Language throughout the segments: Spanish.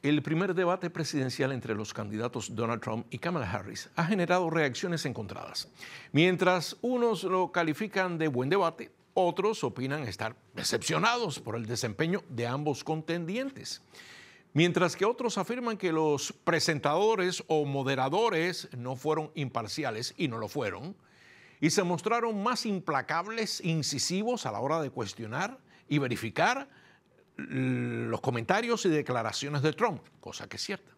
El primer debate presidencial entre los candidatos Donald Trump y Kamala Harris ha generado reacciones encontradas. Mientras unos lo califican de buen debate, otros opinan estar decepcionados por el desempeño de ambos contendientes. Mientras que otros afirman que los presentadores o moderadores no fueron imparciales y no lo fueron, y se mostraron más implacables, incisivos a la hora de cuestionar y verificar los comentarios y declaraciones de Trump, cosa que es cierta.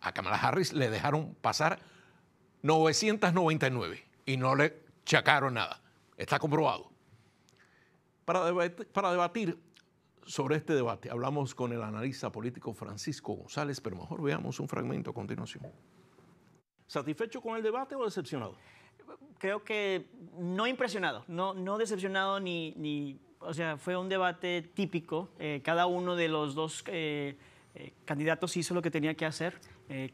A Kamala Harris le dejaron pasar 999 y no le chacaron nada. Está comprobado. Para debatir, para debatir sobre este debate hablamos con el analista político Francisco González, pero mejor veamos un fragmento a continuación. ¿Satisfecho con el debate o decepcionado? Creo que no impresionado, no, no decepcionado ni, ni o sea, fue un debate típico. Eh, cada uno de los dos eh, eh, candidatos hizo lo que tenía que hacer.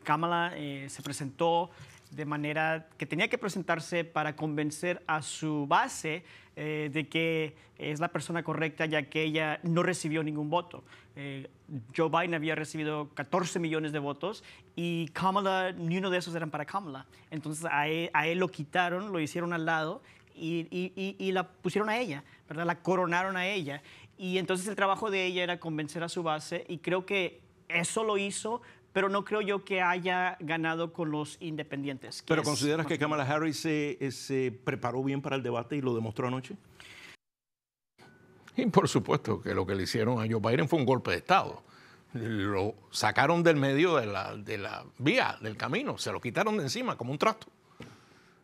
Kamala se presentó de manera que tenía que presentarse para convencer a su base de que es la persona correcta, ya que ella no recibió ningún voto. Joe Biden había recibido 14 millones de votos y Kamala, ni uno de esos eran para Kamala. Entonces a e, a él lo quitaron, lo hicieron al lado y, la pusieron a ella, ¿verdad? La coronaron a ella. Y entonces el trabajo de ella era convencer a su base y creo que eso lo hizo, pero no creo yo que haya ganado con los independientes. ¿Pero consideras que Kamala Harris eh, se, preparó bien para el debate y lo demostró anoche? Y por supuesto que lo que le hicieron a Joe Biden fue un golpe de Estado. Lo sacaron del medio de la, de la vía, del camino, se lo quitaron de encima como un trato.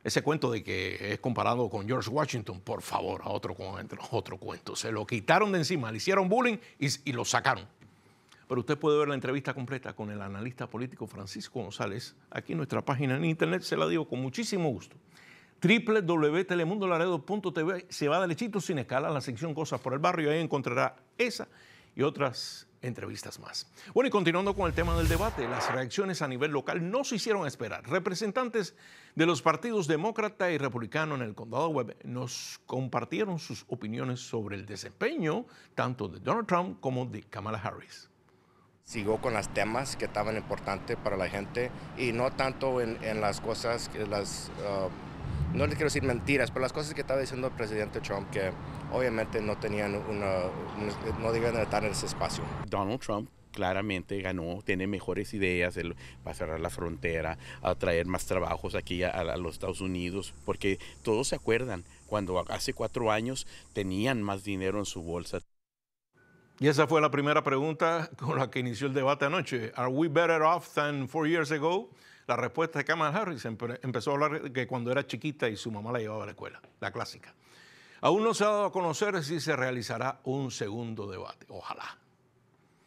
Ese cuento de que es comparado con George Washington, por favor, a otro, otro cuento. Se lo quitaron de encima, le hicieron bullying y, lo sacaron. Pero usted puede ver la entrevista completa con el analista político Francisco González. Aquí en nuestra página en internet se la digo con muchísimo gusto www.telemundolaredo.tv se va derechito sin escala a la sección Cosas por el Barrio y ahí encontrará esa y otras entrevistas más. Bueno, y continuando con el tema del debate, las reacciones a nivel local no se hicieron esperar. Representantes de los partidos demócrata y republicano en el condado webb nos compartieron sus opiniones sobre el desempeño tanto de Donald Trump como de Kamala Harris. Sigo con los temas que estaban importantes para la gente y no tanto en, las cosas, que las uh, no les quiero decir mentiras, pero las cosas que estaba diciendo el presidente Trump que obviamente no tenían una, no debían estar en ese espacio. Donald Trump claramente ganó, tiene mejores ideas, para a cerrar la frontera, a traer más trabajos aquí a, los Estados Unidos, porque todos se acuerdan cuando hace cuatro años tenían más dinero en su bolsa. Y esa fue la primera pregunta con la que inició el debate anoche. ¿Are we better off than four years ago? La respuesta de Kamala Harris empezó a hablar que cuando era chiquita y su mamá la llevaba a la escuela, la clásica. Aún no se ha dado a conocer si se realizará un segundo debate. Ojalá.